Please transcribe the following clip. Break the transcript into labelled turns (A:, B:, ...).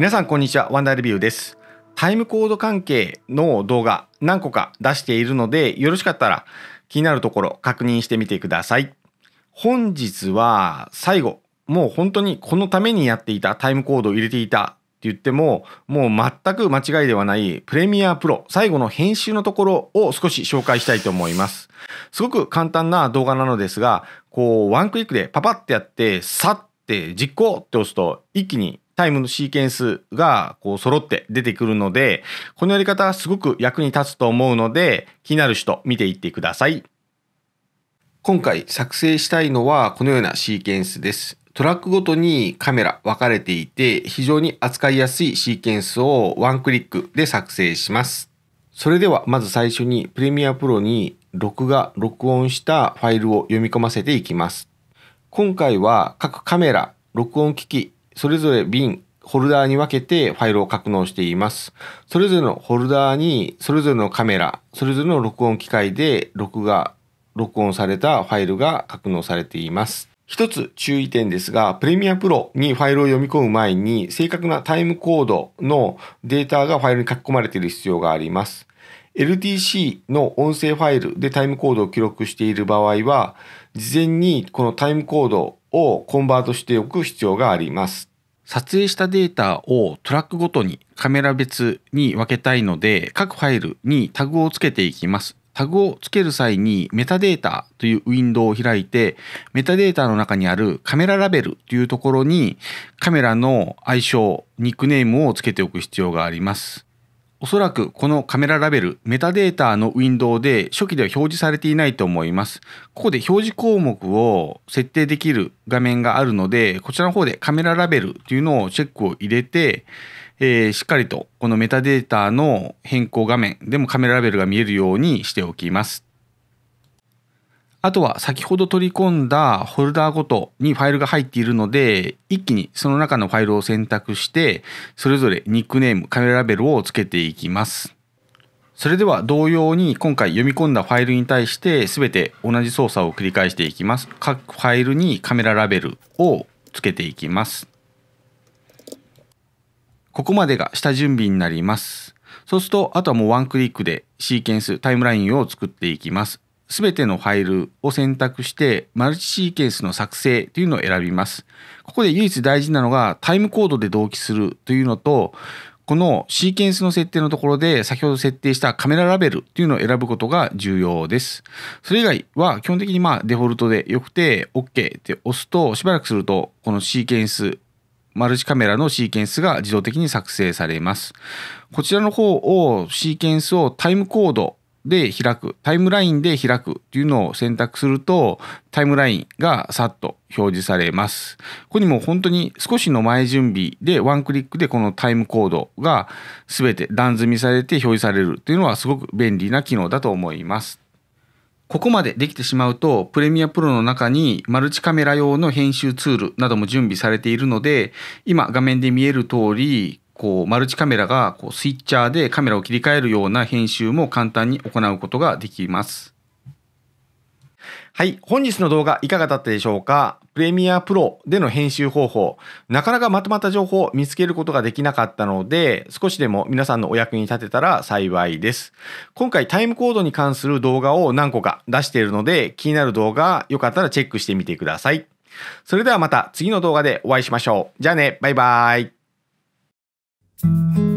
A: 皆さんこんにちはワンダーレビューですタイムコード関係の動画何個か出しているのでよろしかったら気になるところ確認してみてください本日は最後もう本当にこのためにやっていたタイムコードを入れていたって言っても、もう全く間違いではないプレミアプロ、最後の編集のところを少し紹介したいと思います。すごく簡単な動画なのですが、こう、ワンクリックでパパってやって、さって実行って押すと、一気にタイムのシーケンスがこう揃って出てくるので、このやり方はすごく役に立つと思うので、気になる人見ていってください。今回作成したいのはこのようなシーケンスです。トラックごとにカメラ分かれていて、非常に扱いやすいシーケンスをワンクリックで作成します。それではまず最初にプレミアプロに録画、録音したファイルを読み込ませていきます。今回は各カメラ、録音機器それぞれ瓶、ホルダーに分けてファイルを格納しています。それぞれのホルダーに、それぞれのカメラ、それぞれの録音機械で録画、録音されたファイルが格納されています。一つ注意点ですが、プレミアプロにファイルを読み込む前に、正確なタイムコードのデータがファイルに書き込まれている必要があります。LTC の音声ファイルでタイムコードを記録している場合は、事前にこのタイムコードをコンバートしておく必要があります。撮影したデータをトラックごとにカメラ別に分けたいので各ファイルにタグをつけていきます。タグをつける際にメタデータというウィンドウを開いてメタデータの中にあるカメララベルというところにカメラの愛称ニックネームをつけておく必要があります。おそらくこのカメララベル、メタデータのウィンドウで初期では表示されていないと思います。ここで表示項目を設定できる画面があるので、こちらの方でカメララベルというのをチェックを入れて、えー、しっかりとこのメタデータの変更画面でもカメララベルが見えるようにしておきます。あとは先ほど取り込んだホルダーごとにファイルが入っているので、一気にその中のファイルを選択して、それぞれニックネーム、カメララベルをつけていきます。それでは同様に今回読み込んだファイルに対して全て同じ操作を繰り返していきます。各ファイルにカメララベルをつけていきます。ここまでが下準備になります。そうすると、あとはもうワンクリックでシーケンス、タイムラインを作っていきます。全てのファイルを選択してマルチシーケンスの作成というのを選びます。ここで唯一大事なのがタイムコードで同期するというのとこのシーケンスの設定のところで先ほど設定したカメララベルというのを選ぶことが重要です。それ以外は基本的にまあデフォルトでよくて OK って押すとしばらくするとこのシーケンスマルチカメラのシーケンスが自動的に作成されます。こちらの方をシーケンスをタイムコードで開くタイムラインで開くっていうのを選択するとタイムラインがさっと表示されます。ここにも本当に少しの前準備でワンクリックでこのタイムコードが全て段積みされて表示されるというのはすごく便利な機能だと思います。ここまでできてしまうと、プレミアプロの中にマルチカメラ用の編集ツールなども準備されているので、今画面で見える通り、こうマルチカメラがこうスイッチャーでカメラを切り替えるような編集も簡単に行うことができます。はい、本日の動画いかがだったでしょうかプレミアプロでの編集方法、なかなかまとまった情報を見つけることができなかったので、少しでも皆さんのお役に立てたら幸いです。今回タイムコードに関する動画を何個か出しているので、気になる動画、よかったらチェックしてみてください。それではまた次の動画でお会いしましょう。じゃあね、バイバーイ。Thank you.